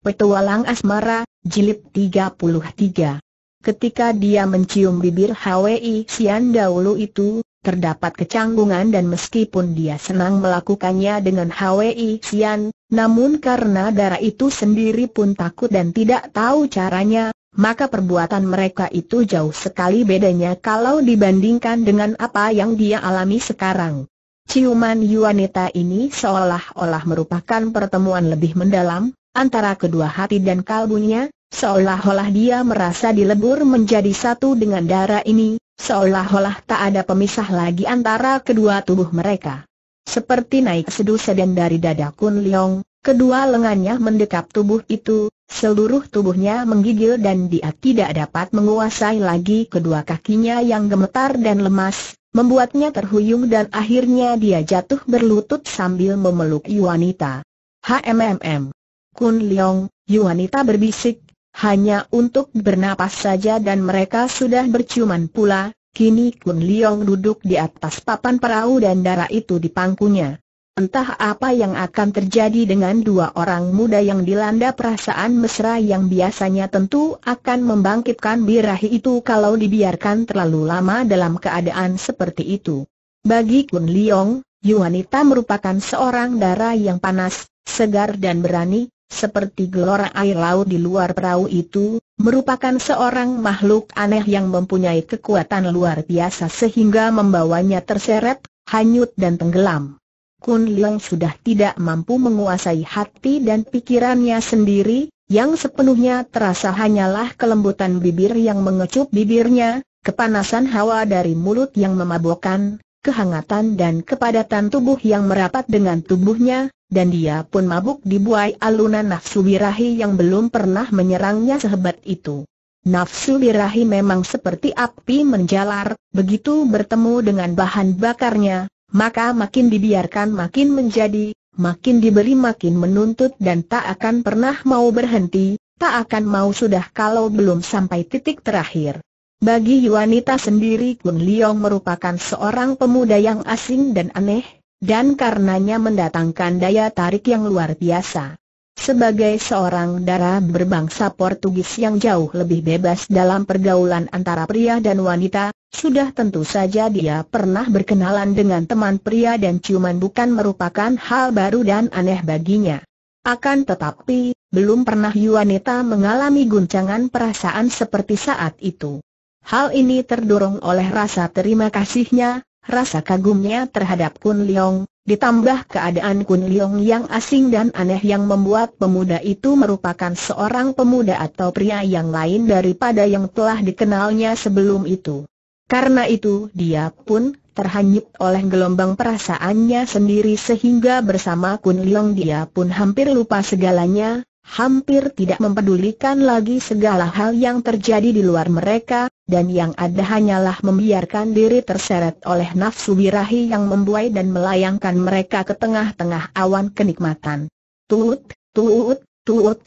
Petualang Asmara, Jilid 33 Ketika dia mencium bibir Hwi Sian dahulu itu, terdapat kecanggungan dan meskipun dia senang melakukannya dengan Hwi Sian, namun karena darah itu sendiri pun takut dan tidak tahu caranya, maka perbuatan mereka itu jauh sekali bedanya kalau dibandingkan dengan apa yang dia alami sekarang. Ciuman Yuanita ini seolah-olah merupakan pertemuan lebih mendalam, Antara kedua hati dan kalbunya, seolah-olah dia merasa dilebur menjadi satu dengan darah ini, seolah-olah tak ada pemisah lagi antara kedua tubuh mereka. Seperti naik sedu sedan dari dada Kun Leong, kedua lengannya mendekap tubuh itu, seluruh tubuhnya menggigil dan dia tidak dapat menguasai lagi kedua kakinya yang gemetar dan lemas, membuatnya terhuyung dan akhirnya dia jatuh berlutut sambil memeluk wanita. HMMM Kun Leong, wanita berbisik, hanya untuk bernapas saja dan mereka sudah berciuman pula, kini Kun Leong duduk di atas papan perahu dan darah itu di pangkunya. Entah apa yang akan terjadi dengan dua orang muda yang dilanda perasaan mesra yang biasanya tentu akan membangkitkan birahi itu kalau dibiarkan terlalu lama dalam keadaan seperti itu. Bagi Kun Leong, Yuanita merupakan seorang darah yang panas, segar dan berani, seperti gelora air laut di luar perahu itu, merupakan seorang makhluk aneh yang mempunyai kekuatan luar biasa sehingga membawanya terseret, hanyut dan tenggelam. Kun Liang sudah tidak mampu menguasai hati dan pikirannya sendiri, yang sepenuhnya terasa hanyalah kelembutan bibir yang mengecup bibirnya, kepanasan hawa dari mulut yang memabokkan, kehangatan dan kepadatan tubuh yang merapat dengan tubuhnya, dan dia pun mabuk dibuai alunan nafsu birahi yang belum pernah menyerangnya sehebat itu. Nafsu birahi memang seperti api menjalar, begitu bertemu dengan bahan bakarnya, maka makin dibiarkan makin menjadi, makin diberi makin menuntut dan tak akan pernah mau berhenti, tak akan mau sudah kalau belum sampai titik terakhir. Bagi wanita sendiri Kun Liong merupakan seorang pemuda yang asing dan aneh, dan karenanya mendatangkan daya tarik yang luar biasa. Sebagai seorang darah berbangsa Portugis yang jauh lebih bebas dalam pergaulan antara pria dan wanita, sudah tentu saja dia pernah berkenalan dengan teman pria dan ciuman bukan merupakan hal baru dan aneh baginya. Akan tetapi, belum pernah Yuanita mengalami guncangan perasaan seperti saat itu. Hal ini terdorong oleh rasa terima kasihnya, rasa kagumnya terhadap Kun Leong, ditambah keadaan Kun Leong yang asing dan aneh yang membuat pemuda itu merupakan seorang pemuda atau pria yang lain daripada yang telah dikenalnya sebelum itu. Karena itu dia pun terhanyut oleh gelombang perasaannya sendiri sehingga bersama Kun Leong dia pun hampir lupa segalanya, hampir tidak mempedulikan lagi segala hal yang terjadi di luar mereka, dan yang ada hanyalah membiarkan diri terseret oleh nafsu birahi yang membuai dan melayangkan mereka ke tengah-tengah awan kenikmatan. Tuut, tuut, tuut.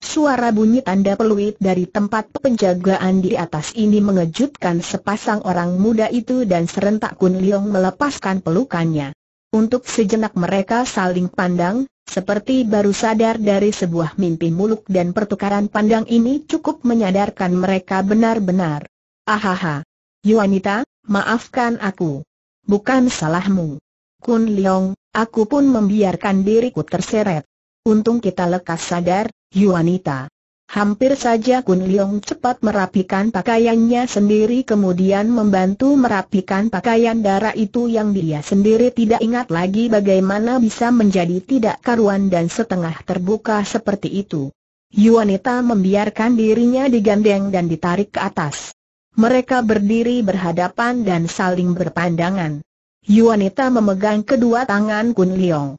Suara bunyi tanda peluit dari tempat penjagaan di atas ini mengejutkan sepasang orang muda itu dan serentak Kun Liong melepaskan pelukannya. Untuk sejenak mereka saling pandang, seperti baru sadar dari sebuah mimpi muluk dan pertukaran pandang ini cukup menyadarkan mereka benar-benar. Ahaha. Yuanita, maafkan aku. Bukan salahmu. Kun Leong, aku pun membiarkan diriku terseret. Untung kita lekas sadar, Yuanita. Hampir saja Kun Leong cepat merapikan pakaiannya sendiri kemudian membantu merapikan pakaian darah itu yang dia sendiri tidak ingat lagi bagaimana bisa menjadi tidak karuan dan setengah terbuka seperti itu. Yuanita membiarkan dirinya digandeng dan ditarik ke atas. Mereka berdiri berhadapan dan saling berpandangan. Yuanita memegang kedua tangan Kun Leong.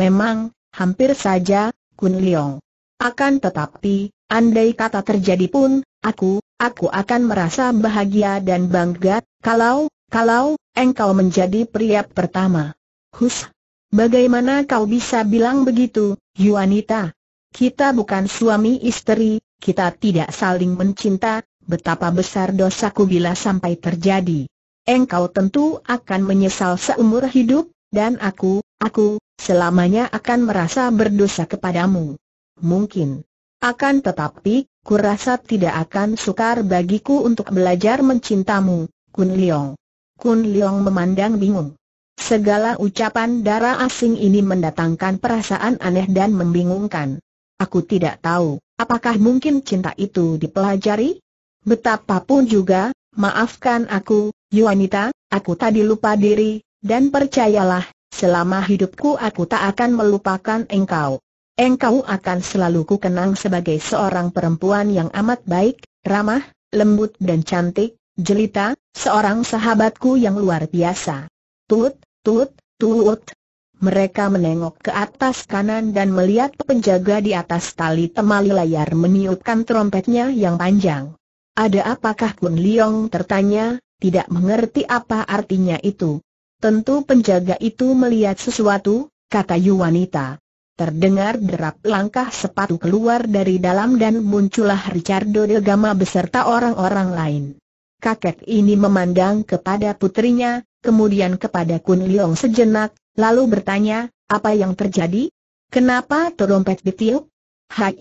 Memang, hampir saja, Kun Leong. Akan tetapi, Andai kata terjadi pun, aku, aku akan merasa bahagia dan bangga, kalau, kalau, engkau menjadi pria pertama. Hus, bagaimana kau bisa bilang begitu, Yuanita? Kita bukan suami istri, kita tidak saling mencinta, betapa besar dosaku bila sampai terjadi. Engkau tentu akan menyesal seumur hidup, dan aku, aku, selamanya akan merasa berdosa kepadamu. Mungkin. Akan tetapi, kurasa tidak akan sukar bagiku untuk belajar mencintamu, Kun Leong. Kun Leong memandang bingung. Segala ucapan darah asing ini mendatangkan perasaan aneh dan membingungkan. Aku tidak tahu, apakah mungkin cinta itu dipelajari? Betapapun juga, maafkan aku, Yuanita, aku tadi lupa diri, dan percayalah, selama hidupku aku tak akan melupakan engkau engkau akan selalu kukenang sebagai seorang perempuan yang amat baik, ramah, lembut dan cantik, jelita, seorang sahabatku yang luar biasa. Tut, tut, tut. Mereka menengok ke atas kanan dan melihat penjaga di atas tali temali layar meniupkan trompetnya yang panjang. Ada apakah Kun Liong tertanya, tidak mengerti apa artinya itu. Tentu penjaga itu melihat sesuatu, kata Yu Wanita. Terdengar derap langkah sepatu keluar dari dalam dan muncullah Ricardo de Gama beserta orang-orang lain. Kakek ini memandang kepada putrinya, kemudian kepada Kun Liong sejenak, lalu bertanya, apa yang terjadi? Kenapa terompet ditiup? Hai,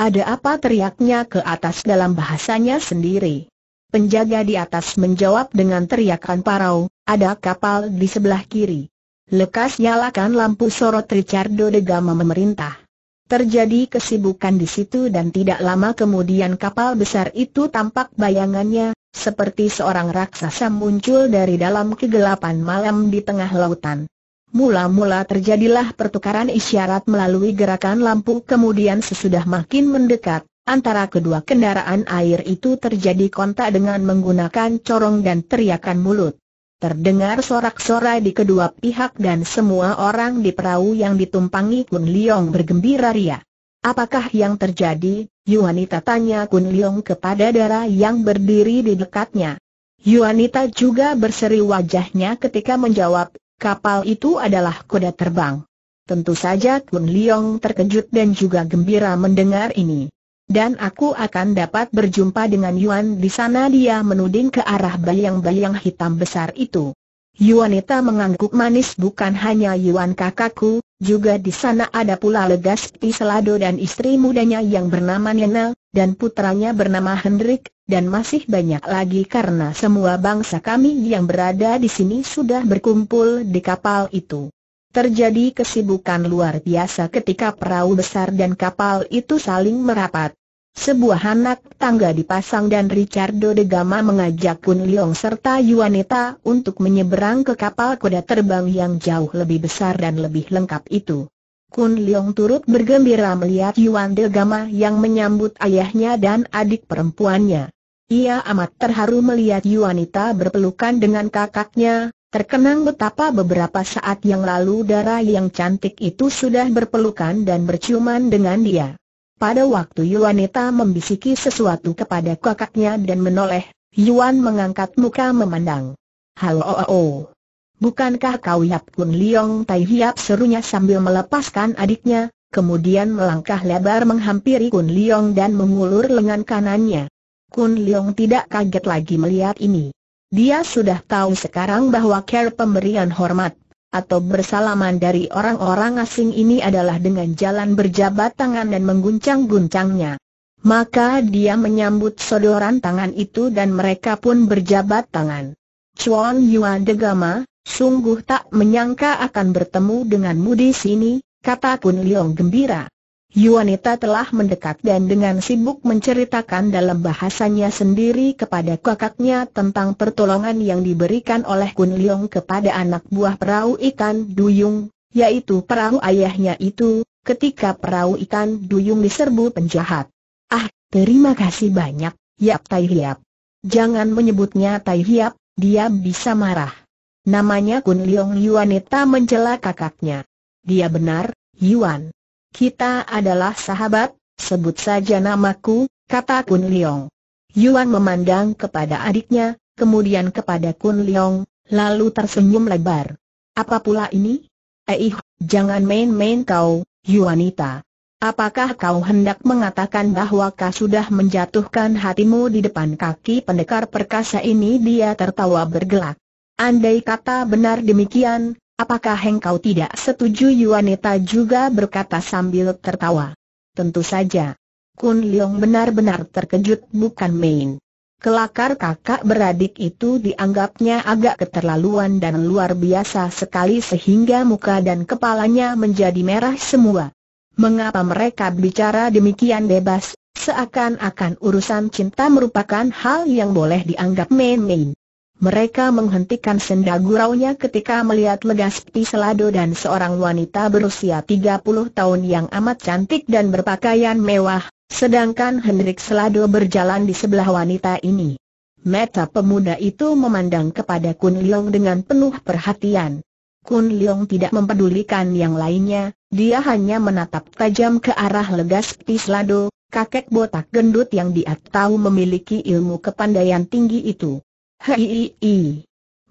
ada apa teriaknya ke atas dalam bahasanya sendiri. Penjaga di atas menjawab dengan teriakan parau, ada kapal di sebelah kiri. Lekas nyalakan lampu sorot Ricardo de Gama memerintah. Terjadi kesibukan di situ dan tidak lama kemudian kapal besar itu tampak bayangannya, seperti seorang raksasa muncul dari dalam kegelapan malam di tengah lautan. Mula-mula terjadilah pertukaran isyarat melalui gerakan lampu kemudian sesudah makin mendekat, antara kedua kendaraan air itu terjadi kontak dengan menggunakan corong dan teriakan mulut. Terdengar sorak-sorai di kedua pihak dan semua orang di perahu yang ditumpangi Kun Liong bergembira ria. Apakah yang terjadi? Yuanita tanya Kun Liong kepada Dara yang berdiri di dekatnya. Yuanita juga berseri wajahnya ketika menjawab, kapal itu adalah kuda terbang. Tentu saja Kun Liong terkejut dan juga gembira mendengar ini. Dan aku akan dapat berjumpa dengan Yuan di sana dia menuding ke arah bayang-bayang hitam besar itu. Yuanita mengangguk manis bukan hanya Yuan kakakku, juga di sana ada pula Legas Selado dan istri mudanya yang bernama Nena, dan putranya bernama Hendrik, dan masih banyak lagi karena semua bangsa kami yang berada di sini sudah berkumpul di kapal itu. Terjadi kesibukan luar biasa ketika perahu besar dan kapal itu saling merapat. Sebuah anak tangga dipasang dan Ricardo de Gama mengajak Kun Leong serta Yuanita untuk menyeberang ke kapal kuda terbang yang jauh lebih besar dan lebih lengkap itu. Kun Leong turut bergembira melihat Yuan de Gama yang menyambut ayahnya dan adik perempuannya. Ia amat terharu melihat Yuanita berpelukan dengan kakaknya, Terkenang betapa beberapa saat yang lalu darah yang cantik itu sudah berpelukan dan berciuman dengan dia. Pada waktu Yuanita membisiki sesuatu kepada kakaknya dan menoleh, Yuan mengangkat muka memandang. Halo oh, oh, oh. Bukankah kau Yap Kun Liong Tai Hiap serunya sambil melepaskan adiknya, kemudian melangkah lebar menghampiri Kun Liong dan mengulur lengan kanannya. Kun Liong tidak kaget lagi melihat ini. Dia sudah tahu sekarang bahwa care pemberian hormat atau bersalaman dari orang-orang asing ini adalah dengan jalan berjabat tangan dan mengguncang-guncangnya. Maka dia menyambut sodoran tangan itu dan mereka pun berjabat tangan. Chuan Yuan Degama, sungguh tak menyangka akan bertemu denganmu di sini, kata Kun Liong gembira. Yuanita telah mendekat dan dengan sibuk menceritakan dalam bahasanya sendiri kepada kakaknya tentang pertolongan yang diberikan oleh Kun Liong kepada anak buah perahu ikan duyung, yaitu perahu ayahnya itu, ketika perahu ikan duyung diserbu penjahat. Ah, terima kasih banyak, Yap Tai Hiap. Jangan menyebutnya Tai Hiap, dia bisa marah. Namanya Kun Liong Yuanita mencela kakaknya. Dia benar, Yuan. Kita adalah sahabat, sebut saja namaku, kata Kun Leong. Yuan memandang kepada adiknya, kemudian kepada Kun Leong, lalu tersenyum lebar. Apa pula ini? Eh, jangan main-main kau, Yuanita. Apakah kau hendak mengatakan bahwa kau sudah menjatuhkan hatimu di depan kaki pendekar perkasa ini? Dia tertawa bergelak. Andai kata benar demikian, Apakah engkau tidak setuju Yuanita juga berkata sambil tertawa. Tentu saja. Kun Leong benar-benar terkejut bukan main. Kelakar kakak beradik itu dianggapnya agak keterlaluan dan luar biasa sekali sehingga muka dan kepalanya menjadi merah semua. Mengapa mereka bicara demikian bebas, seakan-akan urusan cinta merupakan hal yang boleh dianggap main-main. Mereka menghentikan senda guraunya ketika melihat Legas Piselado dan seorang wanita berusia 30 tahun yang amat cantik dan berpakaian mewah, sedangkan Hendrik Selado berjalan di sebelah wanita ini. Meta pemuda itu memandang kepada Kun Leong dengan penuh perhatian. Kun Leong tidak mempedulikan yang lainnya, dia hanya menatap tajam ke arah Legas Piselado, kakek botak gendut yang dia tahu memiliki ilmu kepandaian tinggi itu. Hei,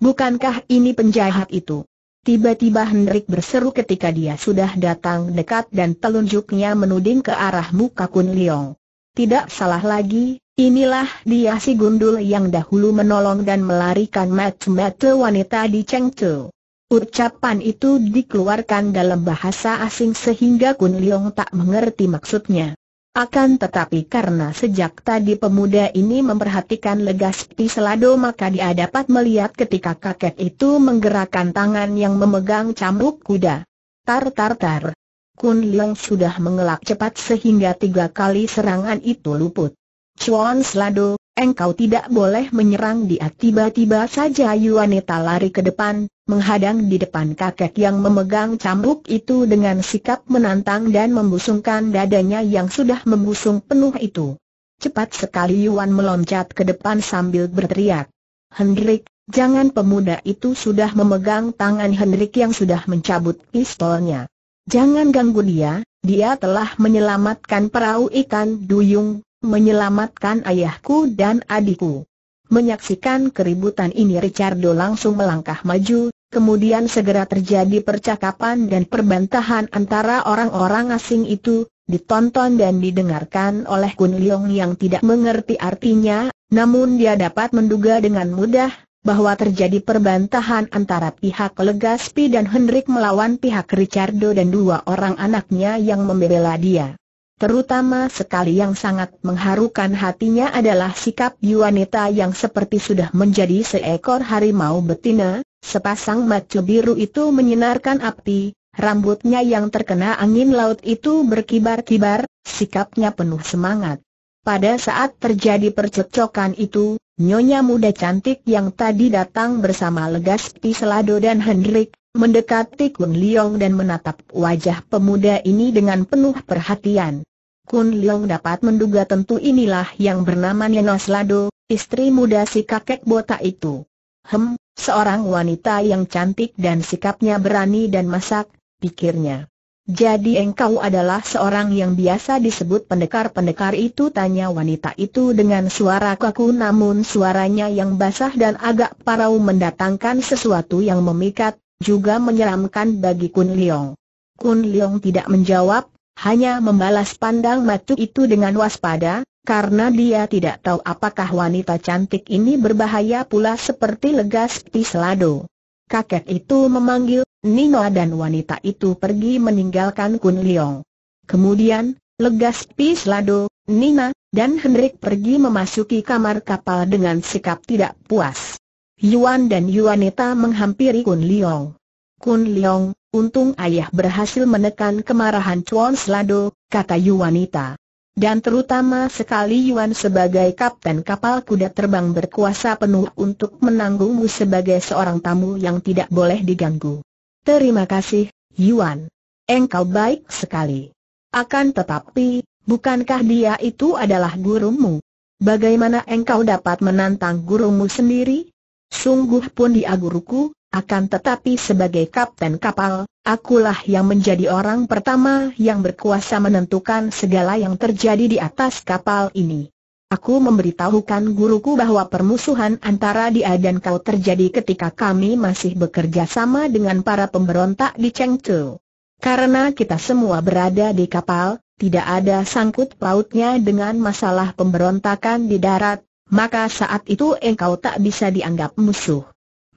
bukankah ini penjahat itu? Tiba-tiba Hendrik berseru ketika dia sudah datang dekat dan telunjuknya menuding ke arah muka Kun Leong. Tidak salah lagi, inilah dia si gundul yang dahulu menolong dan melarikan mata-mata wanita di Chengtu. Ucapan itu dikeluarkan dalam bahasa asing sehingga Kun Leong tak mengerti maksudnya. Akan tetapi karena sejak tadi pemuda ini memperhatikan Legaspi Selado maka dia dapat melihat ketika kakek itu menggerakkan tangan yang memegang cambuk kuda. Tar tar tar. Kun Leong sudah mengelak cepat sehingga tiga kali serangan itu luput. Chuan Selado, Engkau tidak boleh menyerang dia tiba-tiba saja Yuanita lari ke depan, menghadang di depan kakek yang memegang cambuk itu dengan sikap menantang dan membusungkan dadanya yang sudah membusung penuh itu. Cepat sekali Yuan meloncat ke depan sambil berteriak. Hendrik, jangan pemuda itu sudah memegang tangan Hendrik yang sudah mencabut pistolnya. Jangan ganggu dia, dia telah menyelamatkan perahu ikan duyung menyelamatkan ayahku dan adikku. Menyaksikan keributan ini Ricardo langsung melangkah maju, kemudian segera terjadi percakapan dan perbantahan antara orang-orang asing itu, ditonton dan didengarkan oleh Kun Leong yang tidak mengerti artinya, namun dia dapat menduga dengan mudah bahwa terjadi perbantahan antara pihak Legaspi dan Hendrik melawan pihak Ricardo dan dua orang anaknya yang membela dia. Terutama sekali yang sangat mengharukan hatinya adalah sikap Yuanita yang seperti sudah menjadi seekor harimau betina, sepasang mata biru itu menyinarkan api, rambutnya yang terkena angin laut itu berkibar-kibar, sikapnya penuh semangat. Pada saat terjadi percekcokan itu, nyonya muda cantik yang tadi datang bersama Legas Selado dan Hendrik, mendekati Kun Liong dan menatap wajah pemuda ini dengan penuh perhatian. Kun Liong dapat menduga tentu inilah yang bernama Nino Slado, istri muda si kakek botak itu. Hem, seorang wanita yang cantik dan sikapnya berani dan masak, pikirnya. Jadi engkau adalah seorang yang biasa disebut pendekar-pendekar itu tanya wanita itu dengan suara kaku namun suaranya yang basah dan agak parau mendatangkan sesuatu yang memikat, juga menyeramkan bagi Kun Leong. Kun Leong tidak menjawab, hanya membalas pandang matu itu dengan waspada, karena dia tidak tahu apakah wanita cantik ini berbahaya pula seperti legas Pislado. Kakek itu memanggil, Nino dan wanita itu pergi meninggalkan Kun Leong. Kemudian, legas Pislado, Nina, dan Hendrik pergi memasuki kamar kapal dengan sikap tidak puas. Yuan dan Yuanita menghampiri Kun Leong. Kun Leong, untung ayah berhasil menekan kemarahan Chuan Slado, kata Yuanita. Dan terutama sekali Yuan sebagai kapten kapal kuda terbang berkuasa penuh untuk menanggungmu sebagai seorang tamu yang tidak boleh diganggu. Terima kasih, Yuan. Engkau baik sekali. Akan tetapi, bukankah dia itu adalah gurumu? Bagaimana engkau dapat menantang gurumu sendiri? sungguh pun dia guruku, akan tetapi sebagai kapten kapal, akulah yang menjadi orang pertama yang berkuasa menentukan segala yang terjadi di atas kapal ini. Aku memberitahukan guruku bahwa permusuhan antara dia dan kau terjadi ketika kami masih bekerja sama dengan para pemberontak di Chengdu. Karena kita semua berada di kapal, tidak ada sangkut pautnya dengan masalah pemberontakan di darat, maka saat itu engkau tak bisa dianggap musuh.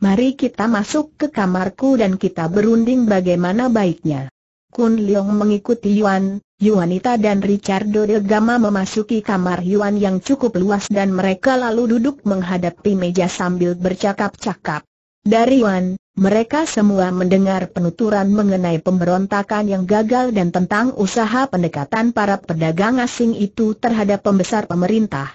Mari kita masuk ke kamarku dan kita berunding bagaimana baiknya. Kun Leong mengikuti Yuan, Yuanita dan Ricardo de Gama memasuki kamar Yuan yang cukup luas dan mereka lalu duduk menghadapi meja sambil bercakap-cakap. Dari Yuan, mereka semua mendengar penuturan mengenai pemberontakan yang gagal dan tentang usaha pendekatan para pedagang asing itu terhadap pembesar pemerintah.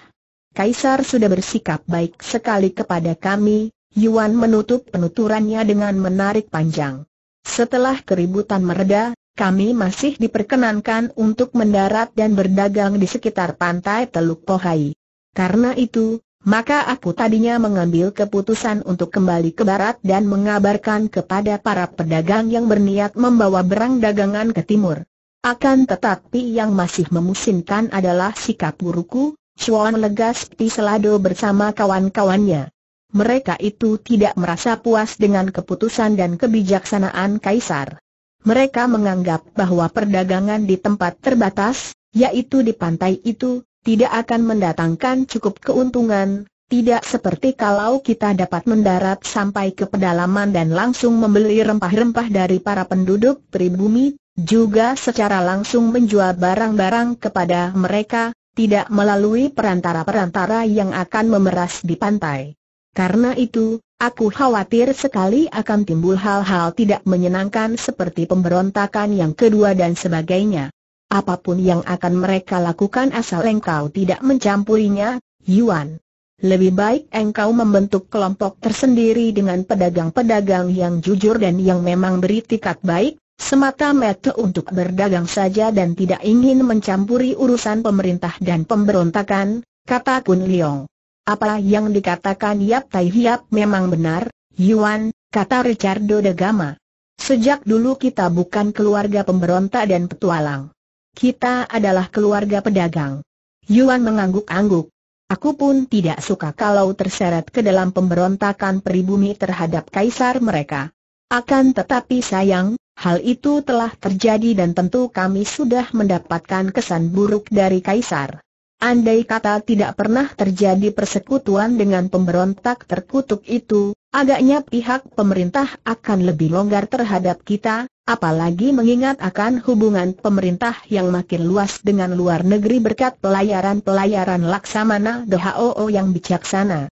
Kaisar sudah bersikap baik sekali kepada kami, Yuan menutup penuturannya dengan menarik panjang. Setelah keributan mereda, kami masih diperkenankan untuk mendarat dan berdagang di sekitar pantai Teluk Pohai. Karena itu, maka aku tadinya mengambil keputusan untuk kembali ke barat dan mengabarkan kepada para pedagang yang berniat membawa berang dagangan ke timur. Akan tetapi yang masih memusingkan adalah sikap buruku. Chuan legas di selado bersama kawan-kawannya. Mereka itu tidak merasa puas dengan keputusan dan kebijaksanaan Kaisar. Mereka menganggap bahwa perdagangan di tempat terbatas, yaitu di pantai itu, tidak akan mendatangkan cukup keuntungan, tidak seperti kalau kita dapat mendarat sampai ke pedalaman dan langsung membeli rempah-rempah dari para penduduk pribumi, juga secara langsung menjual barang-barang kepada mereka, tidak melalui perantara-perantara yang akan memeras di pantai. Karena itu, aku khawatir sekali akan timbul hal-hal tidak menyenangkan seperti pemberontakan yang kedua dan sebagainya. Apapun yang akan mereka lakukan asal engkau tidak mencampurinya, Yuan. Lebih baik engkau membentuk kelompok tersendiri dengan pedagang-pedagang yang jujur dan yang memang beritikat baik, semata-mata untuk berdagang saja dan tidak ingin mencampuri urusan pemerintah dan pemberontakan, kata Kun Liong. Apa yang dikatakan Yap Tai Hiap memang benar, Yuan, kata Ricardo de Gama. Sejak dulu kita bukan keluarga pemberontak dan petualang. Kita adalah keluarga pedagang. Yuan mengangguk-angguk. Aku pun tidak suka kalau terseret ke dalam pemberontakan peribumi terhadap kaisar mereka. Akan tetapi sayang, Hal itu telah terjadi dan tentu kami sudah mendapatkan kesan buruk dari Kaisar. Andai kata tidak pernah terjadi persekutuan dengan pemberontak terkutuk itu, agaknya pihak pemerintah akan lebih longgar terhadap kita, apalagi mengingat akan hubungan pemerintah yang makin luas dengan luar negeri berkat pelayaran-pelayaran laksamana DHOO yang bijaksana.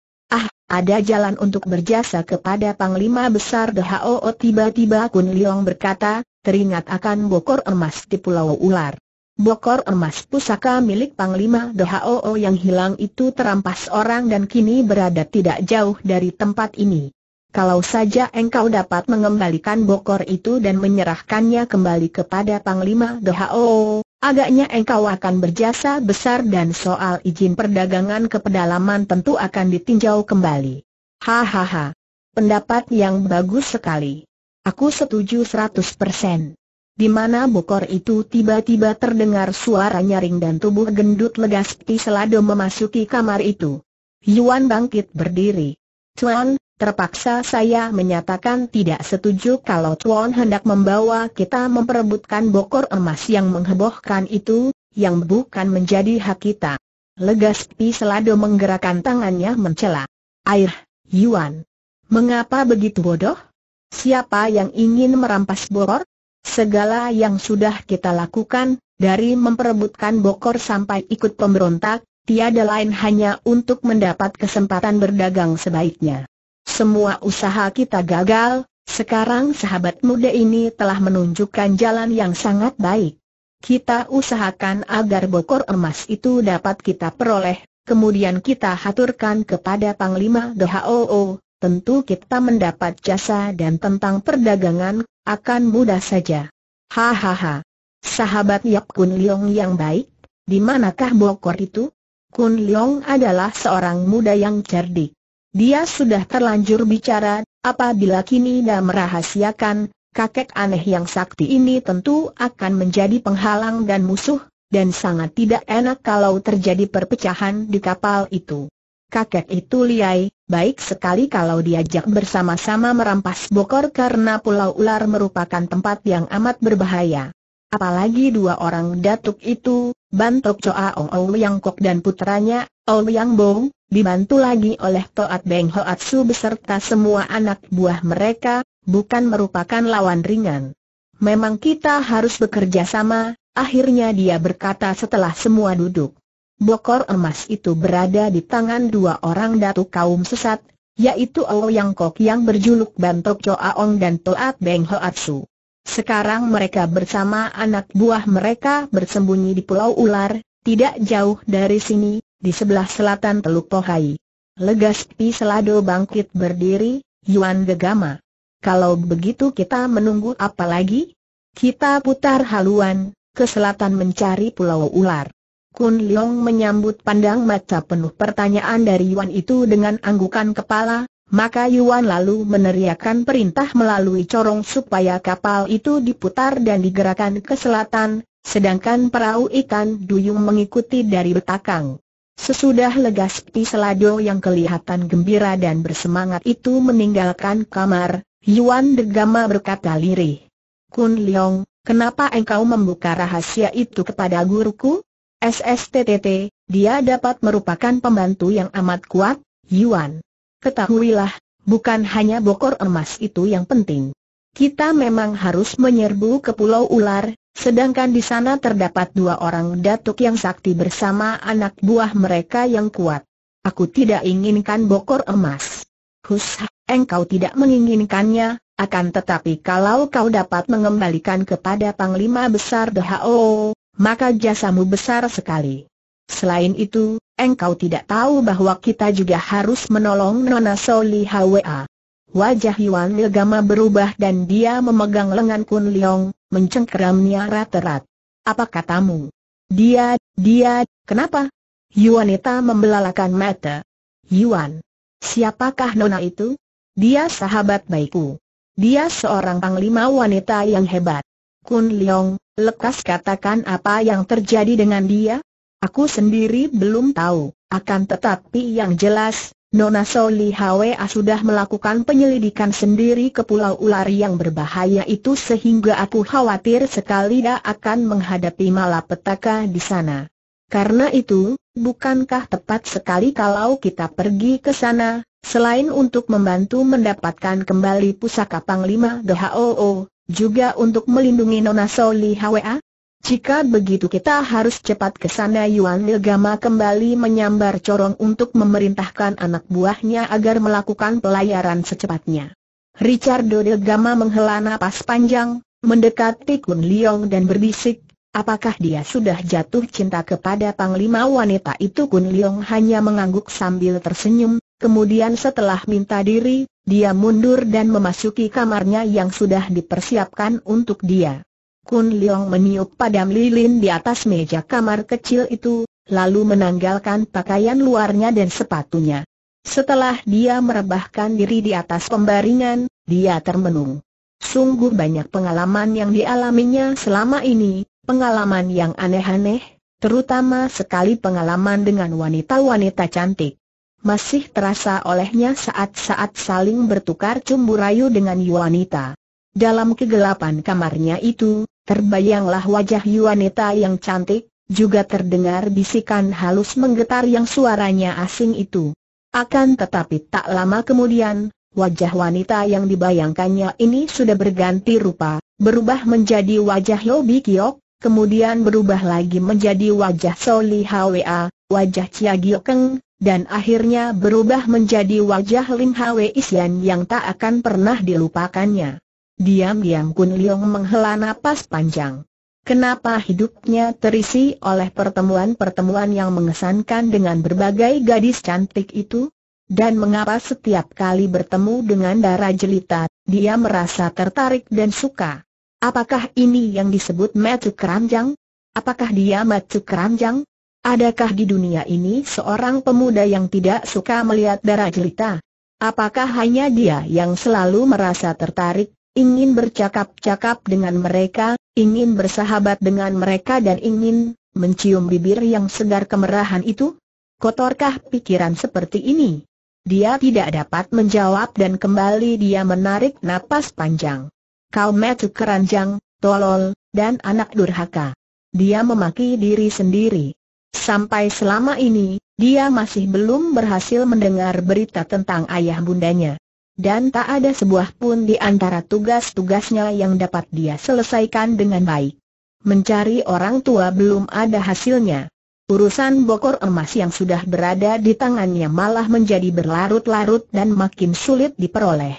Ada jalan untuk berjasa kepada Panglima Besar DHO tiba-tiba Kun Leong berkata, teringat akan bokor emas di Pulau Ular. Bokor emas pusaka milik Panglima DHO yang hilang itu terampas orang dan kini berada tidak jauh dari tempat ini. Kalau saja engkau dapat mengembalikan bokor itu dan menyerahkannya kembali kepada Panglima DHO, Agaknya engkau akan berjasa besar dan soal izin perdagangan ke pedalaman tentu akan ditinjau kembali. Hahaha. Pendapat yang bagus sekali. Aku setuju 100%. Di mana bokor itu tiba-tiba terdengar suara nyaring dan tubuh gendut Legaspi selado memasuki kamar itu. Yuan bangkit berdiri. Cuan, Terpaksa saya menyatakan tidak setuju kalau Tuan hendak membawa kita memperebutkan bokor emas yang menghebohkan itu, yang bukan menjadi hak kita. Legas Pi Selado menggerakkan tangannya mencela. Air, Yuan. Mengapa begitu bodoh? Siapa yang ingin merampas bokor? Segala yang sudah kita lakukan, dari memperebutkan bokor sampai ikut pemberontak, tiada lain hanya untuk mendapat kesempatan berdagang sebaiknya. Semua usaha kita gagal, sekarang sahabat muda ini telah menunjukkan jalan yang sangat baik. Kita usahakan agar bokor emas itu dapat kita peroleh, kemudian kita haturkan kepada Panglima DHOO, tentu kita mendapat jasa dan tentang perdagangan, akan mudah saja. Hahaha. Sahabat Yap Kun Leong yang baik, di manakah bokor itu? Kun Leong adalah seorang muda yang cerdik. Dia sudah terlanjur bicara, apabila kini dia merahasiakan, kakek aneh yang sakti ini tentu akan menjadi penghalang dan musuh, dan sangat tidak enak kalau terjadi perpecahan di kapal itu. Kakek itu liai, baik sekali kalau diajak bersama-sama merampas Bokor karena Pulau Ular merupakan tempat yang amat berbahaya. Apalagi dua orang datuk itu, Bantok Choa Ong Ong Yang Kok dan putranya, Ong Yang Bong, dibantu lagi oleh Toat Beng Hoat Su beserta semua anak buah mereka, bukan merupakan lawan ringan. Memang kita harus bekerja sama, akhirnya dia berkata setelah semua duduk. Bokor emas itu berada di tangan dua orang datu kaum sesat, yaitu Ouyang Kok yang berjuluk Bantok Choaong dan Toat Beng Hoat Su. Sekarang mereka bersama anak buah mereka bersembunyi di Pulau Ular, tidak jauh dari sini, di sebelah selatan Teluk Pohai. Legaspi Selado bangkit berdiri, Yuan gegama. Kalau begitu kita menunggu apa lagi? Kita putar haluan, ke selatan mencari Pulau Ular. Kun Leong menyambut pandang mata penuh pertanyaan dari Yuan itu dengan anggukan kepala, maka Yuan lalu meneriakkan perintah melalui corong supaya kapal itu diputar dan digerakkan ke selatan, sedangkan perahu ikan duyung mengikuti dari belakang. Sesudah legas Selado yang kelihatan gembira dan bersemangat itu meninggalkan kamar, Yuan Degama berkata lirih. Kun Leong, kenapa engkau membuka rahasia itu kepada guruku? SSTTT, dia dapat merupakan pembantu yang amat kuat, Yuan. Ketahuilah, bukan hanya bokor emas itu yang penting. Kita memang harus menyerbu ke Pulau Ular, Sedangkan di sana terdapat dua orang datuk yang sakti bersama anak buah mereka yang kuat. Aku tidak inginkan bokor emas. Hus, engkau tidak menginginkannya, akan tetapi kalau kau dapat mengembalikan kepada Panglima Besar DHO, maka jasamu besar sekali. Selain itu, engkau tidak tahu bahwa kita juga harus menolong Nona Soli HWA. Wajah Yuan Legama berubah dan dia memegang lengan Kun Leong, mencengkeram Niara Terat. Apa katamu? Dia, dia, kenapa? Yuanita membelalakan mata. Yuan. Siapakah nona itu? Dia sahabat baikku. Dia seorang panglima wanita yang hebat. Kun Leong, lekas katakan apa yang terjadi dengan dia? Aku sendiri belum tahu, akan tetapi yang jelas, Nona Soli Hwa sudah melakukan penyelidikan sendiri ke pulau ular yang berbahaya itu sehingga aku khawatir sekali dia akan menghadapi malapetaka di sana. Karena itu, bukankah tepat sekali kalau kita pergi ke sana, selain untuk membantu mendapatkan kembali pusaka Panglima DHOO, juga untuk melindungi Nona Soli Hwa? Jika begitu kita harus cepat ke sana Yuan Ilgama kembali menyambar corong untuk memerintahkan anak buahnya agar melakukan pelayaran secepatnya. Richard Ilgama menghela napas panjang, mendekati Kun Liong dan berbisik, apakah dia sudah jatuh cinta kepada panglima wanita itu Kun Liong hanya mengangguk sambil tersenyum, kemudian setelah minta diri, dia mundur dan memasuki kamarnya yang sudah dipersiapkan untuk dia. Kun Leong meniup padam lilin di atas meja kamar kecil itu, lalu menanggalkan pakaian luarnya dan sepatunya. Setelah dia merebahkan diri di atas pembaringan, dia termenung. Sungguh banyak pengalaman yang dialaminya selama ini, pengalaman yang aneh-aneh, terutama sekali pengalaman dengan wanita-wanita cantik. Masih terasa olehnya saat-saat saling bertukar cumbu rayu dengan wanita. Dalam kegelapan kamarnya itu, Terbayanglah wajah wanita yang cantik, juga terdengar bisikan halus menggetar yang suaranya asing itu. Akan tetapi tak lama kemudian, wajah wanita yang dibayangkannya ini sudah berganti rupa, berubah menjadi wajah Yobi Kiok, kemudian berubah lagi menjadi wajah Soli Hwa, wajah Chia Giokeng, dan akhirnya berubah menjadi wajah Lim Hwa Isian yang tak akan pernah dilupakannya. Diam-diam Kun Liong menghela napas panjang. Kenapa hidupnya terisi oleh pertemuan-pertemuan yang mengesankan dengan berbagai gadis cantik itu? Dan mengapa setiap kali bertemu dengan darah jelita, dia merasa tertarik dan suka? Apakah ini yang disebut Metu Keranjang? Apakah dia Metu Keranjang? Adakah di dunia ini seorang pemuda yang tidak suka melihat darah jelita? Apakah hanya dia yang selalu merasa tertarik ingin bercakap-cakap dengan mereka, ingin bersahabat dengan mereka dan ingin mencium bibir yang segar kemerahan itu? Kotorkah pikiran seperti ini? Dia tidak dapat menjawab dan kembali dia menarik napas panjang. Kau metu keranjang, tolol, dan anak durhaka. Dia memaki diri sendiri. Sampai selama ini, dia masih belum berhasil mendengar berita tentang ayah bundanya dan tak ada sebuah pun di antara tugas-tugasnya yang dapat dia selesaikan dengan baik. Mencari orang tua belum ada hasilnya. Urusan bokor emas yang sudah berada di tangannya malah menjadi berlarut-larut dan makin sulit diperoleh.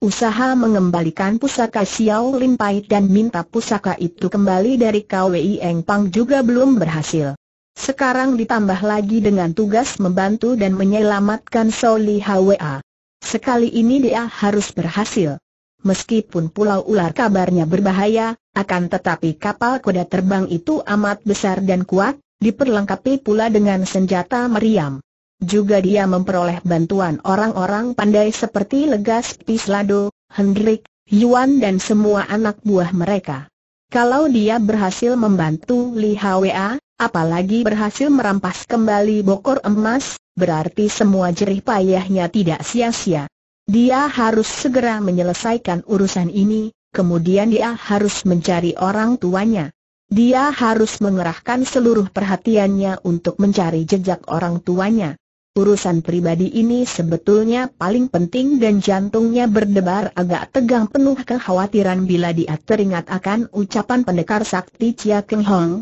Usaha mengembalikan pusaka Xiao Lin Pai dan minta pusaka itu kembali dari KWI Eng Pang juga belum berhasil. Sekarang ditambah lagi dengan tugas membantu dan menyelamatkan Soli Hwa. Sekali ini dia harus berhasil. Meskipun pulau ular kabarnya berbahaya, akan tetapi kapal kuda terbang itu amat besar dan kuat, diperlengkapi pula dengan senjata meriam. Juga dia memperoleh bantuan orang-orang pandai seperti Legas Pislado, Hendrik, Yuan dan semua anak buah mereka. Kalau dia berhasil membantu Li Hwa, apalagi berhasil merampas kembali bokor emas, berarti semua jerih payahnya tidak sia-sia. Dia harus segera menyelesaikan urusan ini, kemudian dia harus mencari orang tuanya. Dia harus mengerahkan seluruh perhatiannya untuk mencari jejak orang tuanya. Urusan pribadi ini sebetulnya paling penting dan jantungnya berdebar agak tegang penuh kekhawatiran bila dia teringat akan ucapan pendekar sakti Chia Keng Hong,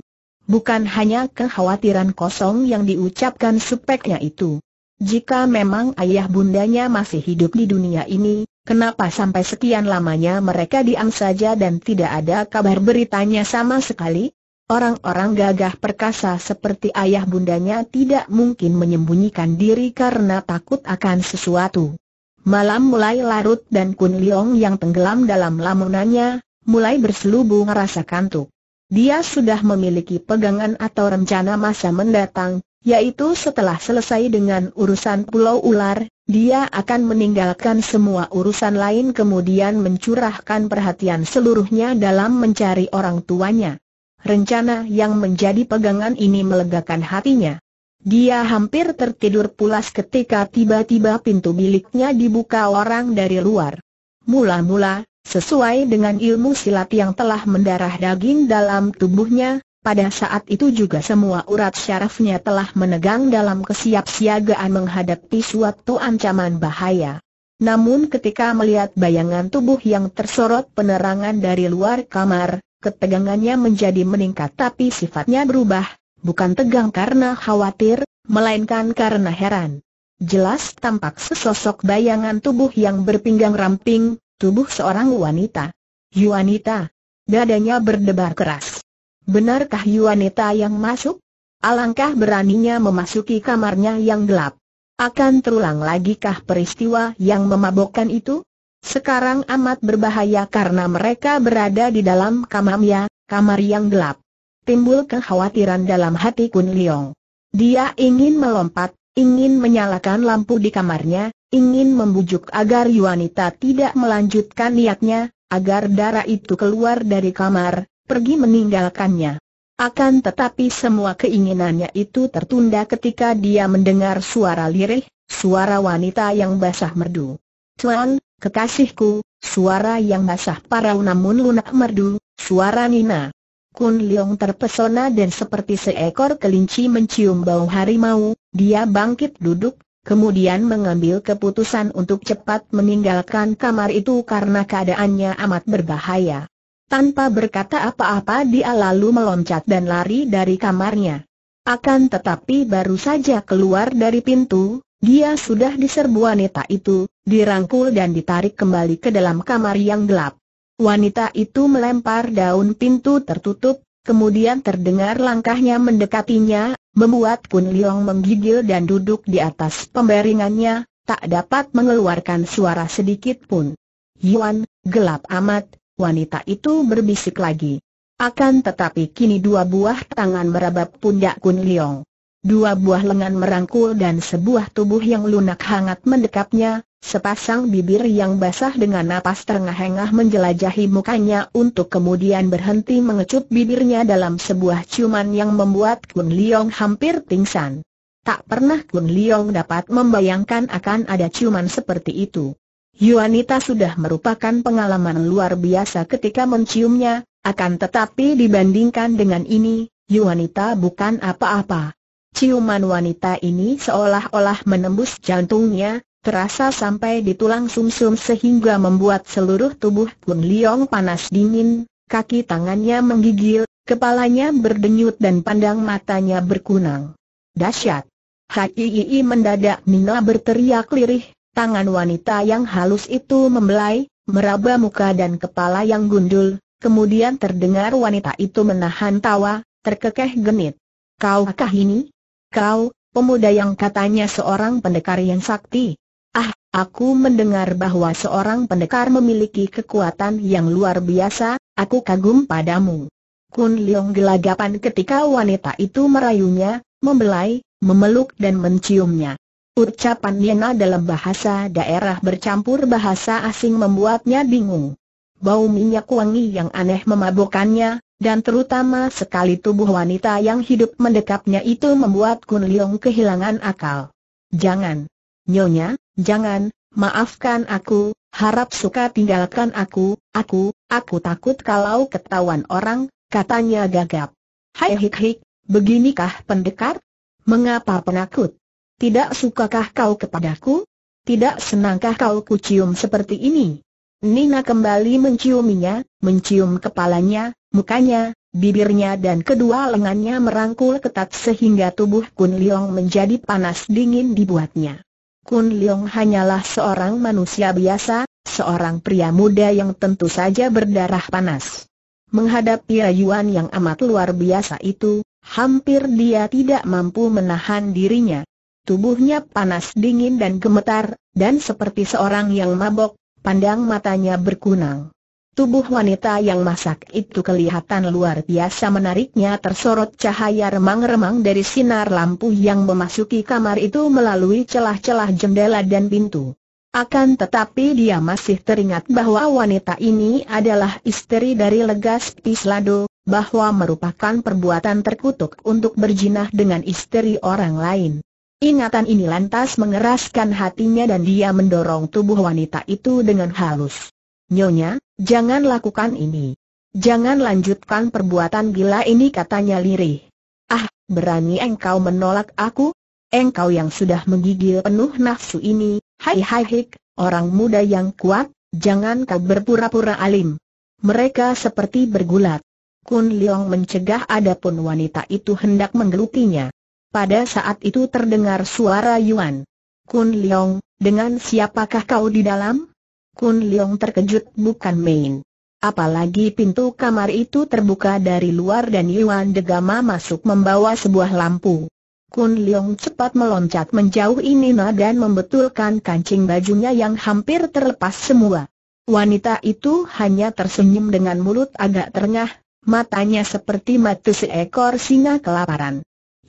Bukan hanya kekhawatiran kosong yang diucapkan supeknya itu. Jika memang ayah bundanya masih hidup di dunia ini, kenapa sampai sekian lamanya mereka diam saja dan tidak ada kabar beritanya sama sekali? Orang-orang gagah perkasa seperti ayah bundanya tidak mungkin menyembunyikan diri karena takut akan sesuatu. Malam mulai larut dan Kun Leong yang tenggelam dalam lamunannya, mulai berselubung rasa kantuk. Dia sudah memiliki pegangan atau rencana masa mendatang, yaitu setelah selesai dengan urusan Pulau Ular, dia akan meninggalkan semua urusan lain kemudian mencurahkan perhatian seluruhnya dalam mencari orang tuanya. Rencana yang menjadi pegangan ini melegakan hatinya. Dia hampir tertidur pulas ketika tiba-tiba pintu biliknya dibuka orang dari luar. Mula-mula, Sesuai dengan ilmu silat yang telah mendarah daging dalam tubuhnya, pada saat itu juga semua urat syarafnya telah menegang dalam kesiapsiagaan menghadapi suatu ancaman bahaya. Namun ketika melihat bayangan tubuh yang tersorot penerangan dari luar kamar, ketegangannya menjadi meningkat tapi sifatnya berubah, bukan tegang karena khawatir, melainkan karena heran. Jelas tampak sesosok bayangan tubuh yang berpinggang ramping, Tubuh seorang wanita. Yuanita, Dadanya berdebar keras. Benarkah Yuanita yang masuk? Alangkah beraninya memasuki kamarnya yang gelap. Akan terulang lagikah peristiwa yang memabokkan itu? Sekarang amat berbahaya karena mereka berada di dalam kamarnya, kamar yang gelap. Timbul kekhawatiran dalam hati Kun Liong. Dia ingin melompat, ingin menyalakan lampu di kamarnya, ingin membujuk agar Yuanita tidak melanjutkan niatnya, agar darah itu keluar dari kamar, pergi meninggalkannya. Akan tetapi semua keinginannya itu tertunda ketika dia mendengar suara lirih, suara wanita yang basah merdu. Tuan, kekasihku, suara yang basah parau namun lunak merdu, suara Nina. Kun Leong terpesona dan seperti seekor kelinci mencium bau harimau, dia bangkit duduk, kemudian mengambil keputusan untuk cepat meninggalkan kamar itu karena keadaannya amat berbahaya. Tanpa berkata apa-apa dia lalu meloncat dan lari dari kamarnya. Akan tetapi baru saja keluar dari pintu, dia sudah diserbu wanita itu, dirangkul dan ditarik kembali ke dalam kamar yang gelap. Wanita itu melempar daun pintu tertutup, Kemudian terdengar langkahnya mendekatinya, membuat Kun Leong menggigil dan duduk di atas pembaringannya, tak dapat mengeluarkan suara sedikit pun. Yuan, gelap amat, wanita itu berbisik lagi. Akan tetapi kini dua buah tangan merabap pundak Kun Leong dua buah lengan merangkul dan sebuah tubuh yang lunak hangat mendekapnya, sepasang bibir yang basah dengan napas terengah-engah menjelajahi mukanya untuk kemudian berhenti mengecup bibirnya dalam sebuah ciuman yang membuat Kun Liong hampir pingsan. Tak pernah Kun Liong dapat membayangkan akan ada ciuman seperti itu. Yuanita sudah merupakan pengalaman luar biasa ketika menciumnya, akan tetapi dibandingkan dengan ini, Yuanita bukan apa-apa. Ciuman wanita ini seolah-olah menembus jantungnya, terasa sampai di tulang sumsum sehingga membuat seluruh tubuh Kun Liong panas dingin, kaki tangannya menggigil, kepalanya berdenyut dan pandang matanya berkunang. Dahsyat! Hiiii mendadak Nina berteriak lirih, tangan wanita yang halus itu membelai, meraba muka dan kepala yang gundul, kemudian terdengar wanita itu menahan tawa, terkekeh genit. Kaukah ini? Kau, pemuda yang katanya seorang pendekar yang sakti. Ah, aku mendengar bahwa seorang pendekar memiliki kekuatan yang luar biasa, aku kagum padamu. Kun Leong gelagapan ketika wanita itu merayunya, membelai, memeluk dan menciumnya. Ucapan Nena dalam bahasa daerah bercampur bahasa asing membuatnya bingung. Bau minyak wangi yang aneh memabukkannya, dan terutama sekali tubuh wanita yang hidup mendekapnya itu membuat Kun Liong kehilangan akal. Jangan. Nyonya, jangan, maafkan aku, harap suka tinggalkan aku, aku, aku takut kalau ketahuan orang, katanya gagap. Hai hik hik, beginikah pendekar? Mengapa penakut? Tidak sukakah kau kepadaku? Tidak senangkah kau kucium seperti ini? Nina kembali menciuminya, mencium kepalanya, mukanya, bibirnya dan kedua lengannya merangkul ketat sehingga tubuh Kun Leong menjadi panas dingin dibuatnya. Kun Leong hanyalah seorang manusia biasa, seorang pria muda yang tentu saja berdarah panas. Menghadapi rayuan yang amat luar biasa itu, hampir dia tidak mampu menahan dirinya. Tubuhnya panas dingin dan gemetar, dan seperti seorang yang mabok, pandang matanya berkunang. Tubuh wanita yang masak itu kelihatan luar biasa menariknya tersorot cahaya remang-remang dari sinar lampu yang memasuki kamar itu melalui celah-celah jendela dan pintu. Akan tetapi dia masih teringat bahwa wanita ini adalah istri dari Legas Pislado, bahwa merupakan perbuatan terkutuk untuk berjinah dengan istri orang lain. Ingatan ini lantas mengeraskan hatinya dan dia mendorong tubuh wanita itu dengan halus. Nyonya, jangan lakukan ini. Jangan lanjutkan perbuatan gila ini katanya lirih. Ah, berani engkau menolak aku? Engkau yang sudah menggigil penuh nafsu ini, hai hai hik, orang muda yang kuat, jangan kau berpura-pura alim. Mereka seperti bergulat. Kun Leong mencegah adapun wanita itu hendak menggelutinya. Pada saat itu terdengar suara Yuan. Kun Leong, dengan siapakah kau di dalam? Kun Leong terkejut bukan main. Apalagi pintu kamar itu terbuka dari luar dan Yuan Degama masuk membawa sebuah lampu. Kun Leong cepat meloncat menjauh Inina dan membetulkan kancing bajunya yang hampir terlepas semua. Wanita itu hanya tersenyum dengan mulut agak terengah, matanya seperti mata seekor singa kelaparan.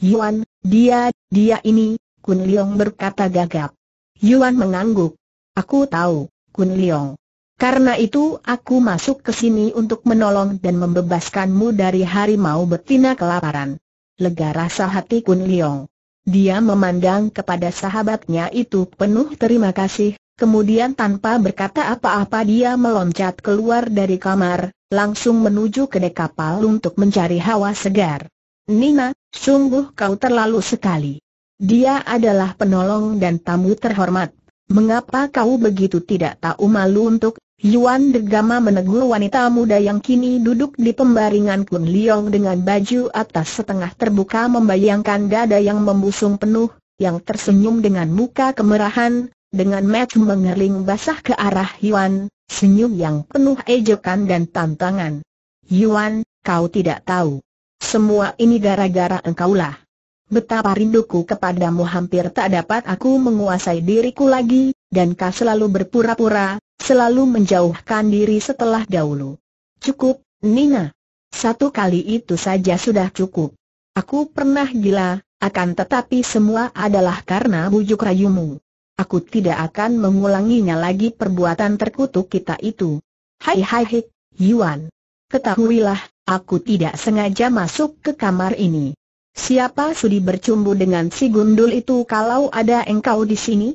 Yuan, dia, dia ini, Kun Leong berkata gagap. Yuan mengangguk. Aku tahu. Kun Leong. Karena itu aku masuk ke sini untuk menolong dan membebaskanmu dari harimau betina kelaparan. Lega rasa hati Kun Leong. Dia memandang kepada sahabatnya itu penuh terima kasih, kemudian tanpa berkata apa-apa dia meloncat keluar dari kamar, langsung menuju ke dek kapal untuk mencari hawa segar. Nina, sungguh kau terlalu sekali. Dia adalah penolong dan tamu terhormat Mengapa kau begitu tidak tahu malu untuk Yuan Degama menegur wanita muda yang kini duduk di pembaringan Kun Liong dengan baju atas setengah terbuka membayangkan dada yang membusung penuh, yang tersenyum dengan muka kemerahan, dengan match mengering basah ke arah Yuan, senyum yang penuh ejekan dan tantangan. Yuan, kau tidak tahu. Semua ini gara-gara engkaulah. Betapa rinduku kepadamu hampir tak dapat aku menguasai diriku lagi, dan kau selalu berpura-pura, selalu menjauhkan diri setelah dahulu. Cukup, Nina. Satu kali itu saja sudah cukup. Aku pernah gila, akan tetapi semua adalah karena bujuk rayumu. Aku tidak akan mengulanginya lagi perbuatan terkutuk kita itu. Hai hai hai, Yuan. Ketahuilah, aku tidak sengaja masuk ke kamar ini. Siapa sudi bercumbu dengan si gundul itu kalau ada engkau di sini?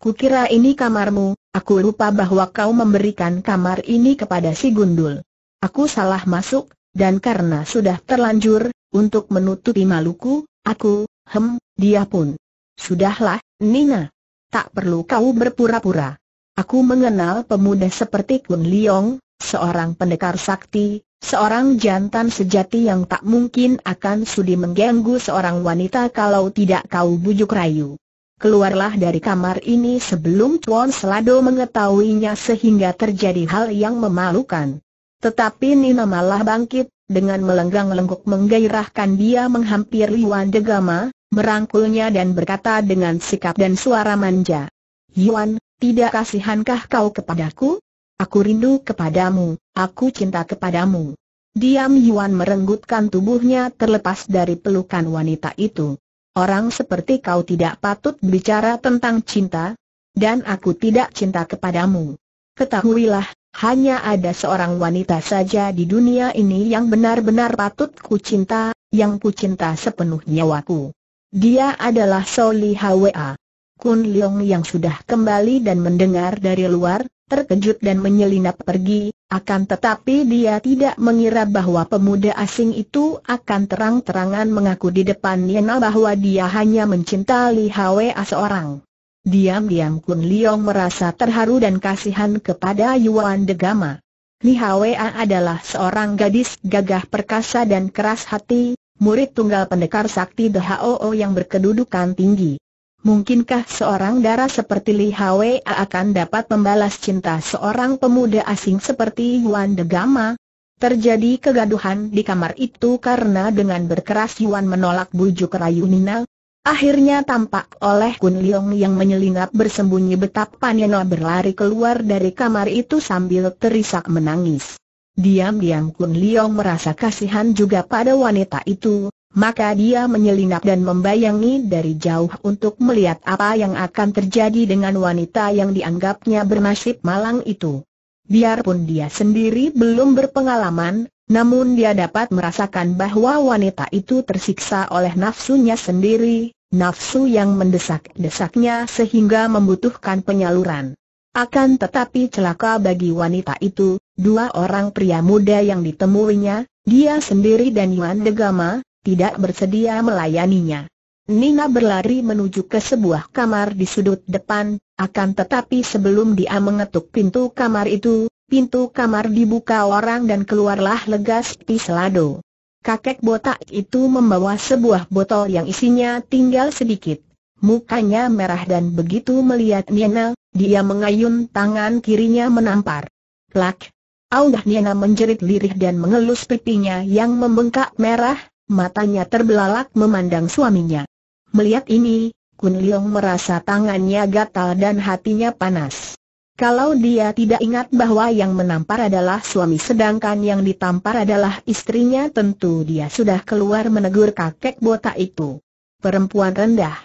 Kukira ini kamarmu, aku lupa bahwa kau memberikan kamar ini kepada si gundul. Aku salah masuk, dan karena sudah terlanjur, untuk menutupi maluku, aku, hem, dia pun. Sudahlah, Nina. Tak perlu kau berpura-pura. Aku mengenal pemuda seperti Kun Liong, seorang pendekar sakti, Seorang jantan sejati yang tak mungkin akan sudi mengganggu seorang wanita kalau tidak kau bujuk rayu. Keluarlah dari kamar ini sebelum Tuan Selado mengetahuinya sehingga terjadi hal yang memalukan. Tetapi Nina malah bangkit, dengan melenggang-lengguk menggairahkan dia menghampiri Yuan Degama, merangkulnya dan berkata dengan sikap dan suara manja. Yuan, tidak kasihankah kau kepadaku? Aku rindu kepadamu, aku cinta kepadamu. Diam Yuan merenggutkan tubuhnya terlepas dari pelukan wanita itu. Orang seperti kau tidak patut bicara tentang cinta, dan aku tidak cinta kepadamu. Ketahuilah, hanya ada seorang wanita saja di dunia ini yang benar-benar patut ku cinta, yang ku cinta sepenuh nyawaku. Dia adalah Soli Hwa. Kun Leong yang sudah kembali dan mendengar dari luar, terkejut dan menyelinap pergi, akan tetapi dia tidak mengira bahwa pemuda asing itu akan terang-terangan mengaku di depan Yena bahwa dia hanya mencinta Li Hwa seorang. Diam-diam Kun Liong merasa terharu dan kasihan kepada Yuan Degama. Li Hwa adalah seorang gadis gagah perkasa dan keras hati, murid tunggal pendekar sakti The Hoo yang berkedudukan tinggi. Mungkinkah seorang darah seperti Li Hwa akan dapat membalas cinta seorang pemuda asing seperti Yuan Degama? Terjadi kegaduhan di kamar itu karena dengan berkeras Yuan menolak bujuk rayu Nina. Akhirnya tampak oleh Kun Leong yang menyelinap bersembunyi betapa Nina berlari keluar dari kamar itu sambil terisak menangis. Diam-diam Kun Leong merasa kasihan juga pada wanita itu, maka dia menyelinap dan membayangi dari jauh untuk melihat apa yang akan terjadi dengan wanita yang dianggapnya bernasib malang itu. Biarpun dia sendiri belum berpengalaman, namun dia dapat merasakan bahwa wanita itu tersiksa oleh nafsunya sendiri, nafsu yang mendesak-desaknya sehingga membutuhkan penyaluran. Akan tetapi celaka bagi wanita itu, dua orang pria muda yang ditemuinya, dia sendiri dan Yuan Degama, tidak bersedia melayaninya. Nina berlari menuju ke sebuah kamar di sudut depan, akan tetapi sebelum dia mengetuk pintu kamar itu, pintu kamar dibuka orang dan keluarlah legas Pislado. Kakek botak itu membawa sebuah botol yang isinya tinggal sedikit. Mukanya merah dan begitu melihat Nina, dia mengayun tangan kirinya menampar. Plak! Aunggah Nina menjerit lirih dan mengelus pipinya yang membengkak merah, matanya terbelalak memandang suaminya. Melihat ini, Kun Leong merasa tangannya gatal dan hatinya panas. Kalau dia tidak ingat bahwa yang menampar adalah suami sedangkan yang ditampar adalah istrinya tentu dia sudah keluar menegur kakek botak itu. Perempuan rendah.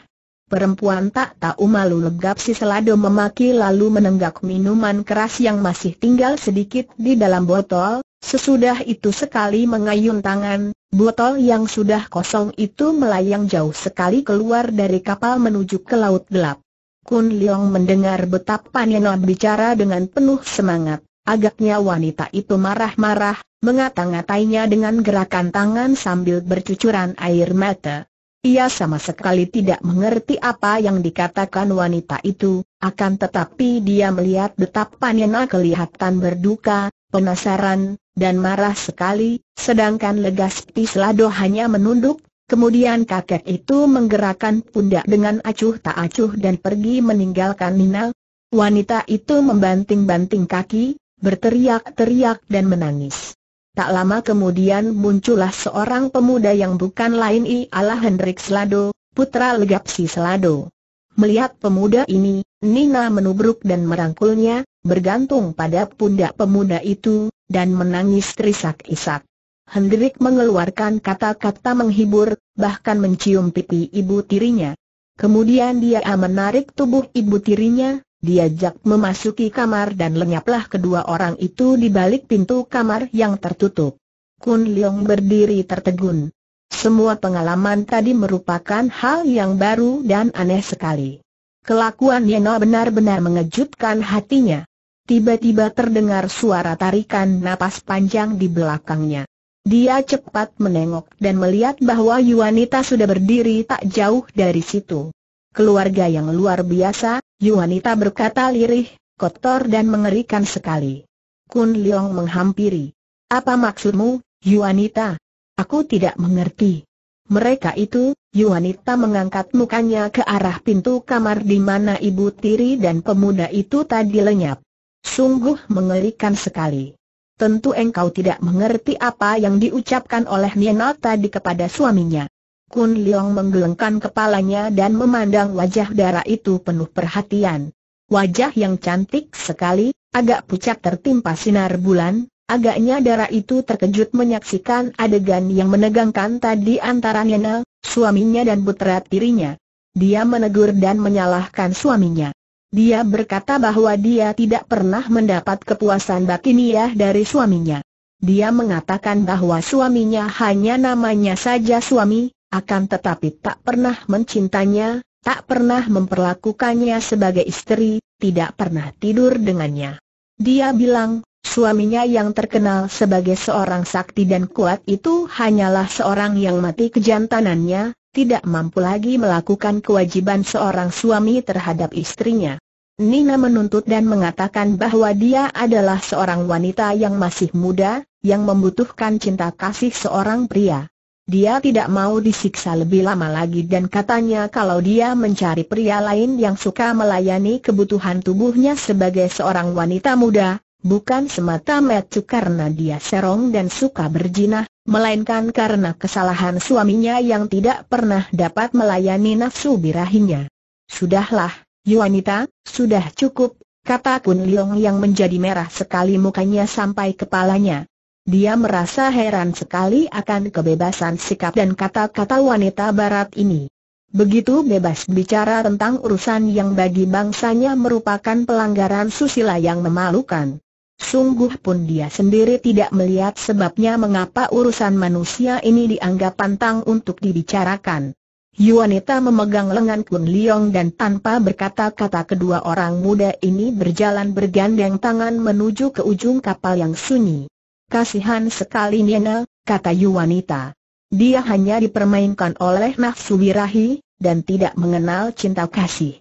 Perempuan tak tahu malu legap si selado memaki lalu menenggak minuman keras yang masih tinggal sedikit di dalam botol, Sesudah itu sekali mengayun tangan, botol yang sudah kosong itu melayang jauh sekali keluar dari kapal menuju ke laut gelap. Kun Leong mendengar betapa Nena bicara dengan penuh semangat. Agaknya wanita itu marah-marah, mengata-ngatainya dengan gerakan tangan sambil bercucuran air mata. Ia sama sekali tidak mengerti apa yang dikatakan wanita itu, akan tetapi dia melihat betapa Nena kelihatan berduka, penasaran, dan marah sekali, sedangkan legas Pislado hanya menunduk, kemudian kakek itu menggerakkan pundak dengan acuh tak acuh dan pergi meninggalkan Nina. Wanita itu membanting-banting kaki, berteriak-teriak dan menangis. Tak lama kemudian muncullah seorang pemuda yang bukan lain ialah Hendrik Slado, putra Legapsi Slado. Melihat pemuda ini, Nina menubruk dan merangkulnya, bergantung pada pundak pemuda itu, dan menangis terisak-isak. Hendrik mengeluarkan kata-kata menghibur, bahkan mencium pipi ibu tirinya. Kemudian dia menarik tubuh ibu tirinya, diajak memasuki kamar dan lenyaplah kedua orang itu di balik pintu kamar yang tertutup. Kun Leong berdiri tertegun. Semua pengalaman tadi merupakan hal yang baru dan aneh sekali. Kelakuan Yeno benar-benar mengejutkan hatinya. Tiba-tiba terdengar suara tarikan napas panjang di belakangnya. Dia cepat menengok dan melihat bahwa Yuanita sudah berdiri tak jauh dari situ. Keluarga yang luar biasa, Yuanita berkata lirih, kotor dan mengerikan sekali. Kun Leong menghampiri. Apa maksudmu, Yuanita? Aku tidak mengerti. Mereka itu, Yuanita mengangkat mukanya ke arah pintu kamar di mana ibu tiri dan pemuda itu tadi lenyap. Sungguh mengerikan sekali. Tentu engkau tidak mengerti apa yang diucapkan oleh Nienal tadi kepada suaminya. Kun Leong menggelengkan kepalanya dan memandang wajah darah itu penuh perhatian. Wajah yang cantik sekali, agak pucat tertimpa sinar bulan, agaknya darah itu terkejut menyaksikan adegan yang menegangkan tadi antara Nena, suaminya dan putra tirinya. Dia menegur dan menyalahkan suaminya. Dia berkata bahwa dia tidak pernah mendapat kepuasan batiniah dari suaminya. Dia mengatakan bahwa suaminya hanya namanya saja suami, akan tetapi tak pernah mencintanya, tak pernah memperlakukannya sebagai istri, tidak pernah tidur dengannya. Dia bilang, Suaminya yang terkenal sebagai seorang sakti dan kuat itu hanyalah seorang yang mati kejantanannya, tidak mampu lagi melakukan kewajiban seorang suami terhadap istrinya. Nina menuntut dan mengatakan bahwa dia adalah seorang wanita yang masih muda, yang membutuhkan cinta kasih seorang pria. Dia tidak mau disiksa lebih lama lagi dan katanya kalau dia mencari pria lain yang suka melayani kebutuhan tubuhnya sebagai seorang wanita muda, bukan semata-mata karena dia serong dan suka berjinah, melainkan karena kesalahan suaminya yang tidak pernah dapat melayani nafsu birahinya. Sudahlah, Yuanita, sudah cukup, kata Kun Leong yang menjadi merah sekali mukanya sampai kepalanya. Dia merasa heran sekali akan kebebasan sikap dan kata-kata wanita barat ini. Begitu bebas bicara tentang urusan yang bagi bangsanya merupakan pelanggaran susila yang memalukan. Sungguh pun dia sendiri tidak melihat sebabnya mengapa urusan manusia ini dianggap pantang untuk dibicarakan. Yuanita memegang lengan Kun Leong dan tanpa berkata-kata kedua orang muda ini berjalan bergandeng tangan menuju ke ujung kapal yang sunyi. Kasihan sekali Niena, kata Yuanita. Dia hanya dipermainkan oleh nafsu birahi, dan tidak mengenal cinta kasih.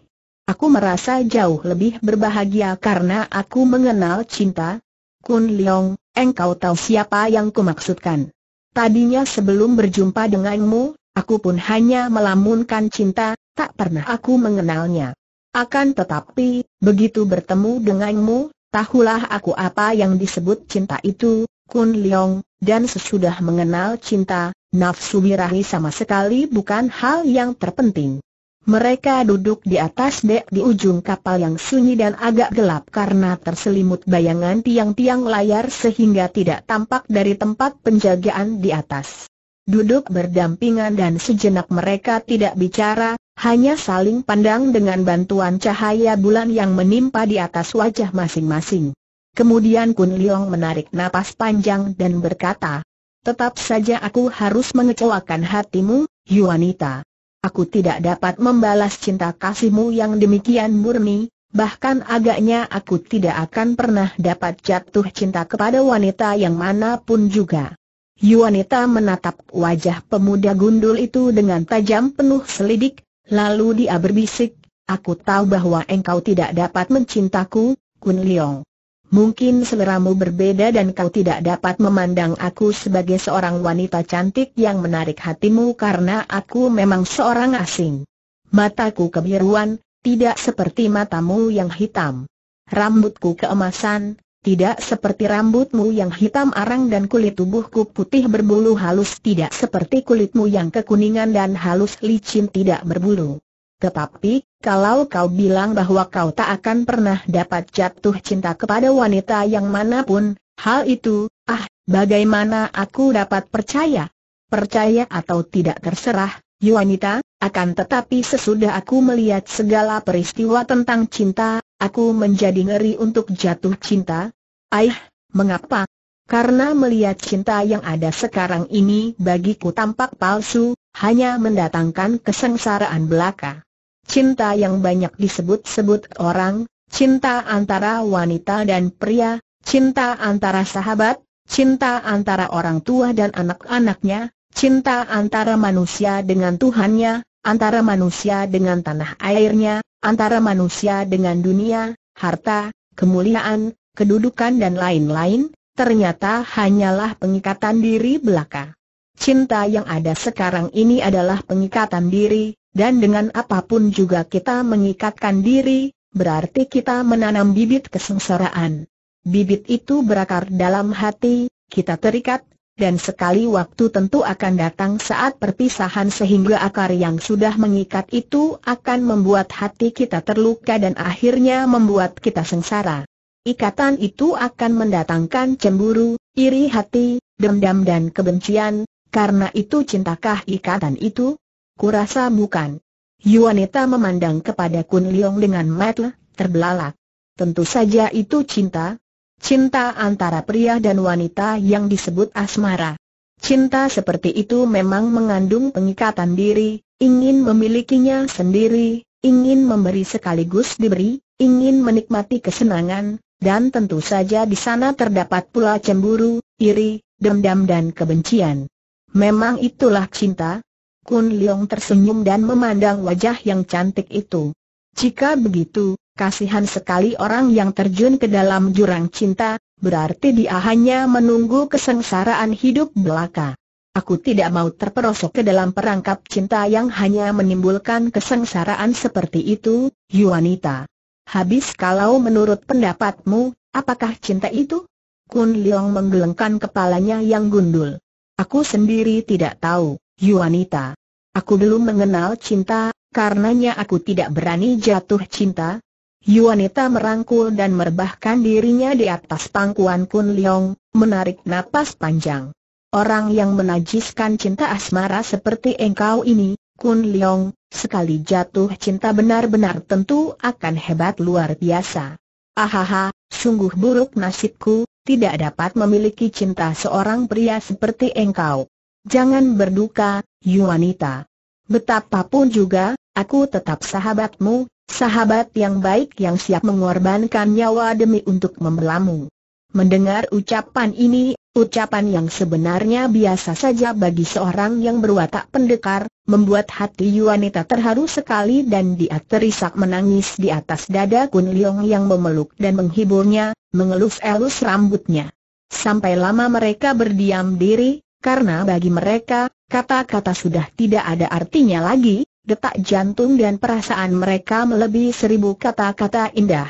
Aku merasa jauh lebih berbahagia karena aku mengenal cinta. Kun Leong, engkau tahu siapa yang kumaksudkan. Tadinya sebelum berjumpa denganmu, aku pun hanya melamunkan cinta, tak pernah aku mengenalnya. Akan tetapi, begitu bertemu denganmu, tahulah aku apa yang disebut cinta itu, Kun Leong, dan sesudah mengenal cinta, nafsu birahi sama sekali bukan hal yang terpenting. Mereka duduk di atas dek di ujung kapal yang sunyi dan agak gelap karena terselimut bayangan tiang-tiang layar sehingga tidak tampak dari tempat penjagaan di atas. Duduk berdampingan dan sejenak mereka tidak bicara, hanya saling pandang dengan bantuan cahaya bulan yang menimpa di atas wajah masing-masing. Kemudian Kun Liong menarik napas panjang dan berkata, Tetap saja aku harus mengecewakan hatimu, Yuanita aku tidak dapat membalas cinta kasihmu yang demikian murni, bahkan agaknya aku tidak akan pernah dapat jatuh cinta kepada wanita yang manapun juga. Yuanita menatap wajah pemuda gundul itu dengan tajam penuh selidik, lalu dia berbisik, aku tahu bahwa engkau tidak dapat mencintaku, Kun Leong. Mungkin seleramu berbeda dan kau tidak dapat memandang aku sebagai seorang wanita cantik yang menarik hatimu karena aku memang seorang asing. Mataku kebiruan, tidak seperti matamu yang hitam. Rambutku keemasan, tidak seperti rambutmu yang hitam arang dan kulit tubuhku putih berbulu halus tidak seperti kulitmu yang kekuningan dan halus licin tidak berbulu. Tetapi, kalau kau bilang bahwa kau tak akan pernah dapat jatuh cinta kepada wanita yang manapun, hal itu, ah, bagaimana aku dapat percaya? Percaya atau tidak terserah, Yuanita, akan tetapi sesudah aku melihat segala peristiwa tentang cinta, aku menjadi ngeri untuk jatuh cinta. Aih, mengapa? Karena melihat cinta yang ada sekarang ini bagiku tampak palsu, hanya mendatangkan kesengsaraan belaka cinta yang banyak disebut-sebut orang, cinta antara wanita dan pria, cinta antara sahabat, cinta antara orang tua dan anak-anaknya, cinta antara manusia dengan Tuhannya, antara manusia dengan tanah airnya, antara manusia dengan dunia, harta, kemuliaan, kedudukan dan lain-lain, ternyata hanyalah pengikatan diri belaka. Cinta yang ada sekarang ini adalah pengikatan diri, dan dengan apapun juga kita mengikatkan diri, berarti kita menanam bibit kesengsaraan. Bibit itu berakar dalam hati, kita terikat, dan sekali waktu tentu akan datang saat perpisahan sehingga akar yang sudah mengikat itu akan membuat hati kita terluka dan akhirnya membuat kita sengsara. Ikatan itu akan mendatangkan cemburu, iri hati, dendam dan kebencian, karena itu cintakah ikatan itu? Kurasa bukan. Yuanita memandang kepada Kun Liang dengan mata terbelalak. Tentu saja itu cinta. Cinta antara pria dan wanita yang disebut asmara. Cinta seperti itu memang mengandung pengikatan diri, ingin memilikinya sendiri, ingin memberi sekaligus diberi, ingin menikmati kesenangan, dan tentu saja di sana terdapat pula cemburu, iri, dendam dan kebencian. Memang itulah cinta, Kun Leong tersenyum dan memandang wajah yang cantik itu. Jika begitu, kasihan sekali orang yang terjun ke dalam jurang cinta, berarti dia hanya menunggu kesengsaraan hidup belaka. Aku tidak mau terperosok ke dalam perangkap cinta yang hanya menimbulkan kesengsaraan seperti itu, Yuanita. Habis kalau menurut pendapatmu, apakah cinta itu? Kun Leong menggelengkan kepalanya yang gundul. Aku sendiri tidak tahu. Yuanita. Aku belum mengenal cinta, karenanya aku tidak berani jatuh cinta. Yuanita merangkul dan merebahkan dirinya di atas pangkuan Kun Leong, menarik napas panjang. Orang yang menajiskan cinta asmara seperti engkau ini, Kun Leong, sekali jatuh cinta benar-benar tentu akan hebat luar biasa. Ahaha, sungguh buruk nasibku, tidak dapat memiliki cinta seorang pria seperti engkau. Jangan berduka, Yuanita. Betapapun juga, aku tetap sahabatmu, sahabat yang baik yang siap mengorbankan nyawa demi untuk membelamu. Mendengar ucapan ini, ucapan yang sebenarnya biasa saja bagi seorang yang berwatak pendekar, membuat hati Yuanita terharu sekali dan dia terisak menangis di atas dada Kun Leong yang memeluk dan menghiburnya, mengelus-elus rambutnya. Sampai lama mereka berdiam diri, karena bagi mereka, kata-kata sudah tidak ada artinya lagi, detak jantung dan perasaan mereka melebihi seribu kata-kata indah.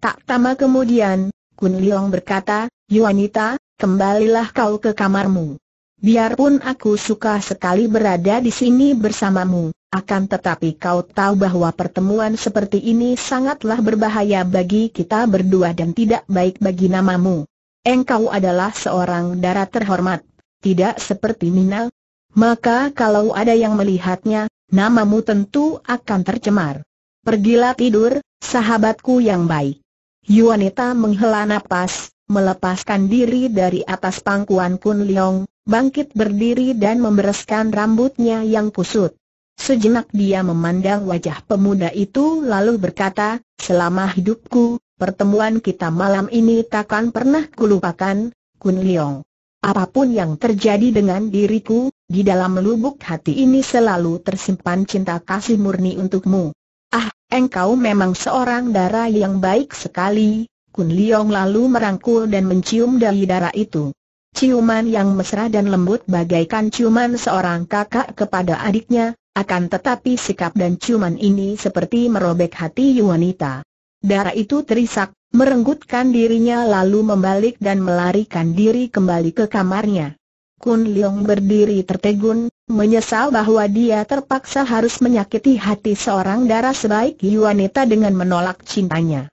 Tak tama kemudian, Kun Liong berkata, Yuanita, kembalilah kau ke kamarmu. Biarpun aku suka sekali berada di sini bersamamu, akan tetapi kau tahu bahwa pertemuan seperti ini sangatlah berbahaya bagi kita berdua dan tidak baik bagi namamu. Engkau adalah seorang darah terhormat tidak seperti Minal. Maka kalau ada yang melihatnya, namamu tentu akan tercemar. Pergilah tidur, sahabatku yang baik. Yuanita menghela napas, melepaskan diri dari atas pangkuan Kun Leong, bangkit berdiri dan membereskan rambutnya yang kusut. Sejenak dia memandang wajah pemuda itu lalu berkata, selama hidupku, pertemuan kita malam ini takkan pernah kulupakan, Kun Leong. Apapun yang terjadi dengan diriku, di dalam lubuk hati ini selalu tersimpan cinta kasih murni untukmu. Ah, engkau memang seorang darah yang baik sekali, Kun Liong lalu merangkul dan mencium dahi darah itu. Ciuman yang mesra dan lembut bagaikan ciuman seorang kakak kepada adiknya, akan tetapi sikap dan ciuman ini seperti merobek hati wanita. Darah itu terisak, merenggutkan dirinya lalu membalik dan melarikan diri kembali ke kamarnya. Kun Leong berdiri tertegun, menyesal bahwa dia terpaksa harus menyakiti hati seorang darah sebaik Yuanita dengan menolak cintanya.